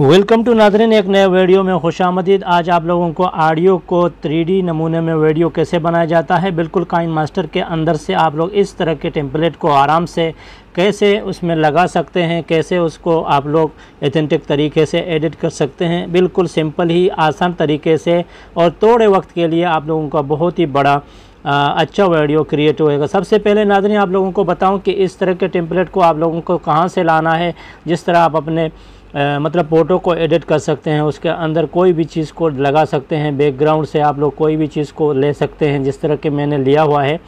welcome to नाजरीन एक नए वीडियो में खुश आमदीद आज आप लोगों को आडियो को 3D नमूने में वीडियो कैसे बनाया जाता है बिल्कुल काइन मास्टर के अंदर से आप लोग इस तरह के टेम्पलेट को आराम से कैसे उसमें लगा सकते हैं कैसे उसको आप लोग एथेंटिक तरीके से एडिट कर सकते हैं बिल्कुल सिंपल ही आसान तरीके से और थोड़े वक्त के लिए आप लोगों का बहुत ही बड़ा आ, अच्छा वीडियो क्रिएट होएगा सबसे पहले नाजरीन आप लोगों को बताऊँ कि इस तरह के टेम्पलेट को आप लोगों को कहाँ से लाना है जिस तरह आप अपने मतलब फ़ोटो को एडिट कर सकते हैं उसके अंदर कोई भी चीज़ को लगा सकते हैं बैकग्राउंड से आप लोग कोई भी चीज़ को ले सकते हैं जिस तरह के मैंने लिया हुआ है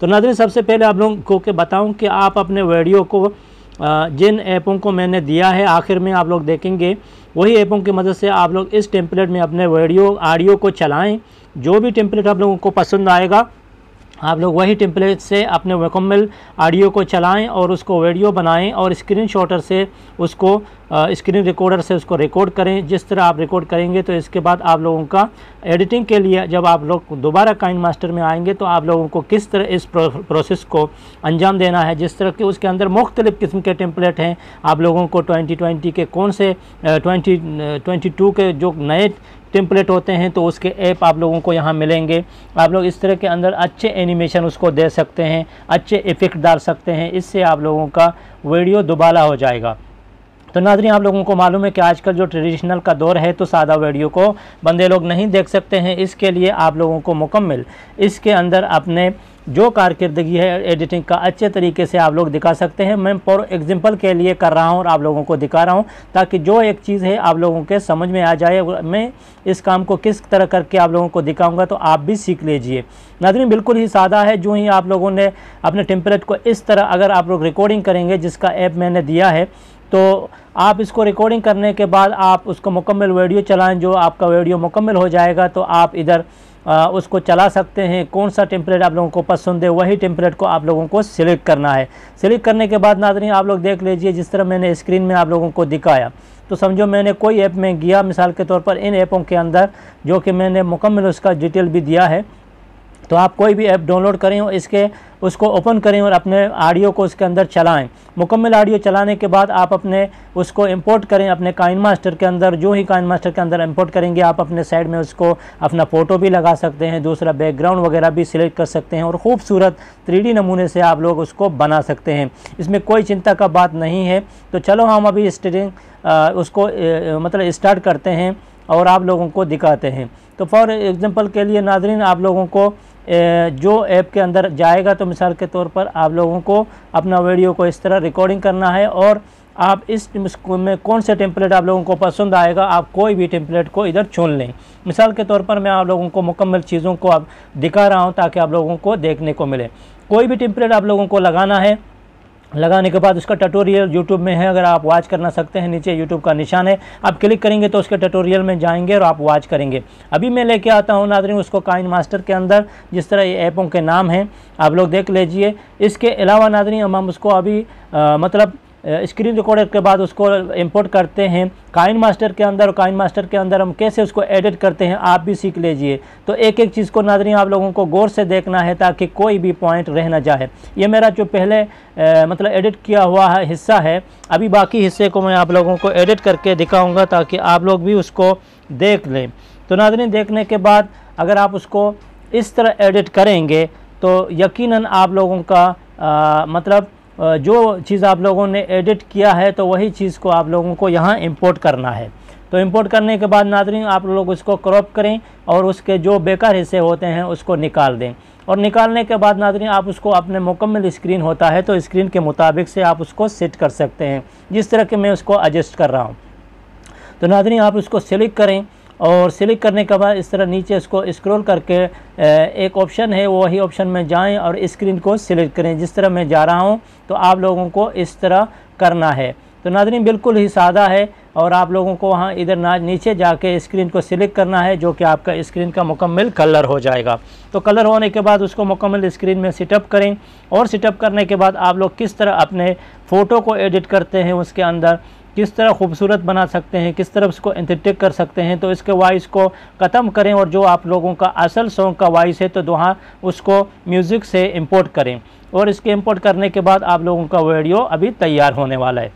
तो नादरी सबसे पहले आप लोगों को के बताऊं कि आप अपने वीडियो को जिन ऐपों को मैंने दिया है आखिर में आप लोग देखेंगे वही ऐपों की मदद से आप लोग इस टेम्पलेट में अपने वीडियो ऑडियो को चलाएँ जो भी टेम्पलेट आप लोगों को पसंद आएगा आप लोग वही टेम्पलेट से अपने मुकम्मल ऑडियो को चलाएं और उसको वीडियो बनाएं और स्क्रीन शॉटर से उसको स्क्रीन रिकॉर्डर से उसको रिकॉर्ड करें जिस तरह आप रिकॉर्ड करेंगे तो इसके बाद आप लोगों का एडिटिंग के लिए जब आप लोग दोबारा काइंड मास्टर में आएंगे तो आप लोगों को किस तरह इस प्रोसेस को अंजाम देना है जिस तरह के उसके अंदर मुख्तलिफ़ किस्म के टेम्पलेट हैं आप लोगों को ट्वेंटी ट्वेंटी के कौन से ट्वेंटी ट्वेंटी टू के जो नए टेम्पलेट होते हैं तो उसके ऐप आप लोगों को यहाँ मिलेंगे आप लोग इस तरह के अंदर अच्छे एनिमेशन उसको दे सकते हैं अच्छे इफ़ेक्ट डाल सकते हैं इससे आप लोगों का वीडियो दुबाला हो जाएगा तो नाजरी आप लोगों को मालूम है कि आजकल जो ट्रेडिशनल का दौर है तो सादा वीडियो को बंदे लोग नहीं देख सकते हैं इसके लिए आप लोगों को मुकम्मल इसके अंदर अपने जो कारकर्दगी है एडिटिंग का अच्छे तरीके से आप लोग दिखा सकते हैं मैं फॉर एग्जांपल के लिए कर रहा हूँ और आप लोगों को दिखा रहा हूँ ताकि जो एक चीज़ है आप लोगों के समझ में आ जाए मैं इस काम को किस तरह करके आप लोगों को दिखाऊँगा तो आप भी सीख लीजिए नाजरीन बिल्कुल ही सादा है जो ही आप लोगों ने अपने टेम्परेट को इस तरह अगर आप लोग रिकॉर्डिंग करेंगे जिसका ऐप मैंने दिया है तो आप इसको रिकॉर्डिंग करने के बाद आप उसको मुकम्मल वीडियो चलाएँ जो आपका वीडियो मुकम्मल हो जाएगा तो आप इधर आ, उसको चला सकते हैं कौन सा टेम्पलेट आप लोगों को पसंद है वही टेम्पलेट को आप लोगों को सिलेक्ट करना है सिलेक्ट करने के बाद नादरी आप लोग देख लीजिए जिस तरह मैंने स्क्रीन में आप लोगों को दिखाया तो समझो मैंने कोई ऐप में गया मिसाल के तौर पर इन ऐपों के अंदर जो कि मैंने मुकम्मल उसका डिटेल भी दिया है तो आप कोई भी ऐप डाउनलोड करें और इसके उसको ओपन करें और अपने ऑडियो को उसके अंदर चलाएं मुकम्मल ऑडियो चलाने के बाद आप अपने उसको इंपोर्ट करें अपने काइन मास्टर के अंदर जो ही काइन मास्टर के अंदर इंपोर्ट करेंगे आप अपने साइड में उसको अपना फ़ोटो भी लगा सकते हैं दूसरा बैकग्राउंड वगैरह भी सिलेक्ट कर सकते हैं और खूबसूरत थ्री नमूने से आप लोग उसको बना सकते हैं इसमें कोई चिंता का बात नहीं है तो चलो हम अभी स्टेडिंग उसको मतलब इस्टार्ट करते हैं और आप लोगों को दिखाते हैं तो फॉर एग्ज़ाम्पल के लिए नाजरीन आप लोगों को जो ऐप के अंदर जाएगा तो मिसाल के तौर पर आप लोगों को अपना वीडियो को इस तरह रिकॉर्डिंग करना है और आप इस में कौन से टेम्पलेट आप लोगों को पसंद आएगा आप कोई भी टेम्पलेट को इधर चुन लें मिसाल के तौर पर मैं आप लोगों को मुकम्मल चीज़ों को आप दिखा रहा हूँ ताकि आप लोगों को देखने को मिले कोई भी टेम्पलेट आप लोगों को लगाना है लगाने के बाद उसका टटोरियल यूट्यूब में है अगर आप वॉच करना सकते हैं नीचे यूट्यूब का निशान है आप क्लिक करेंगे तो उसके टटोरियल में जाएंगे और आप वॉच करेंगे अभी मैं लेके आता हूँ नादरी उसको काइन मास्टर के अंदर जिस तरह ये ऐपों के नाम हैं आप लोग देख लीजिए इसके अलावा हम हम उसको अभी आ, मतलब स्क्रीन रिकॉर्डर के बाद उसको इंपोर्ट करते हैं काइन मास्टर के अंदर और काइन मास्टर के अंदर हम कैसे उसको एडिट करते हैं आप भी सीख लीजिए तो एक एक चीज़ को नाजरीन आप लोगों को गौर से देखना है ताकि कोई भी पॉइंट रह ना जाए ये मेरा जो पहले आ, मतलब एडिट किया हुआ है हिस्सा है अभी बाकी हिस्से को मैं आप लोगों को एडिट करके दिखाऊँगा ताकि आप लोग भी उसको देख लें तो नाजरीन देखने के बाद अगर आप उसको इस तरह एडिट करेंगे तो यकीन आप लोगों का आ, मतलब जो चीज़ आप लोगों ने एडिट किया है तो वही चीज़ को आप लोगों को यहाँ इंपोर्ट करना है तो इंपोर्ट करने के बाद नादरी आप लोग उसको क्रॉप करें और उसके जो बेकार हिस्से होते हैं उसको निकाल दें और निकालने के बाद नादरी आप उसको अपने मुकम्मल स्क्रीन होता है तो स्क्रीन के मुताबिक से आप उसको सेट कर सकते हैं जिस तरह के मैं उसको एडजस्ट कर रहा हूँ तो नादरी आप उसको सेलेक्ट करें और सिलेक्ट करने के बाद इस तरह नीचे इसको स्क्रॉल करके एक ऑप्शन है वही ऑप्शन में जाएं और स्क्रीन को सिलेक्ट करें जिस तरह मैं जा रहा हूं तो आप लोगों को इस तरह करना है तो नाजरीन बिल्कुल ही सादा है और आप लोगों को वहाँ इधर ना नीचे जाके स्क्रीन को सिलेक्ट करना है जो कि आपका स्क्रीन का मुकम्मल कलर हो जाएगा तो कलर होने के बाद उसको मुकम्मल स्क्रीन में सेटअप करें और सेटअप करने के बाद आप लोग किस तरह अपने फ़ोटो को एडिट करते हैं उसके अंदर किस तरह खूबसूरत बना सकते हैं किस तरह उसको एंथेटिक कर सकते हैं तो इसके वॉइस को ख़त्म करें और जो आप लोगों का असल सॉन्ग का वॉइस है तो वहाँ उसको म्यूज़िक से इम्पोर्ट करें और इसके इम्पोर्ट करने के बाद आप लोगों का वीडियो अभी तैयार होने वाला है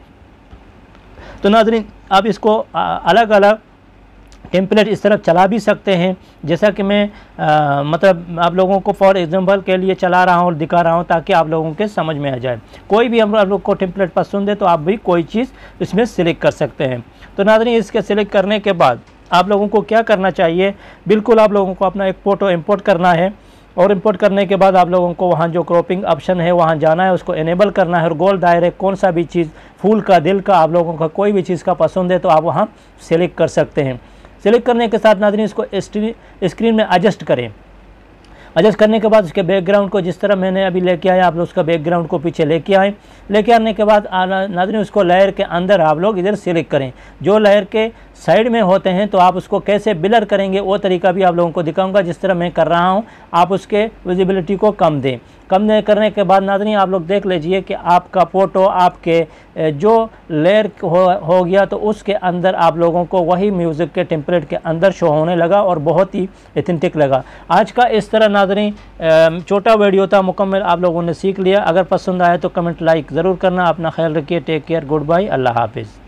तो नाजरीन आप इसको अलग अलग टेम्पलेट इस तरफ चला भी सकते हैं जैसा कि मैं आ, मतलब आप लोगों को फॉर एग्जांपल के लिए चला रहा हूँ और दिखा रहा हूँ ताकि आप लोगों के समझ में आ जाए कोई भी हम लोग को टेम्पलेट पसंद है तो आप भी कोई चीज़ इसमें सिलेक्ट कर सकते हैं तो नादरी इसके सिलेक्ट करने के बाद आप लोगों को क्या करना चाहिए बिल्कुल आप लोगों को अपना एक फ़ोटो इम्पोर्ट करना है और इम्पोर्ट करने के बाद आप लोगों को वहाँ जो क्रॉपिंग ऑप्शन है वहाँ जाना है उसको इनेबल करना है और गोल दायरे कौन सा भी चीज़ फूल का दिल का आप लोगों का कोई भी चीज़ का पसंद है तो आप वहाँ सेलेक्ट कर सकते हैं सेलेक्ट करने के साथ नाजरीन इसको स्क्रीन में एडजस्ट करें एडजस्ट करने के बाद उसके बैकग्राउंड को जिस तरह मैंने अभी लेके आया आप लोग उसका बैकग्राउंड को पीछे लेके आएँ लेके आने के बाद नाजरीन उसको लहर के अंदर आप लोग इधर सेलेक्ट करें जो लहर के साइड में होते हैं तो आप उसको कैसे बिलर करेंगे वो तरीका भी आप लोगों को दिखाऊंगा जिस तरह मैं कर रहा हूँ आप उसके विजिबिलिटी को कम दें कम करने के बाद नाजनी आप लोग देख लीजिए कि आपका फ़ोटो आपके जो लेयर हो, हो गया तो उसके अंदर आप लोगों को वही म्यूज़िक के टेम्पलेट के अंदर शो होने लगा और बहुत ही एथेंटिक लगा आज का इस तरह नाजनी छोटा वीडियो था मुकम्मल आप लोगों ने सीख लिया अगर पसंद आया तो कमेंट लाइक ज़रूर करना अपना ख्याल रखिए टेक केयर गुड बाय अल्लाह हाफिज़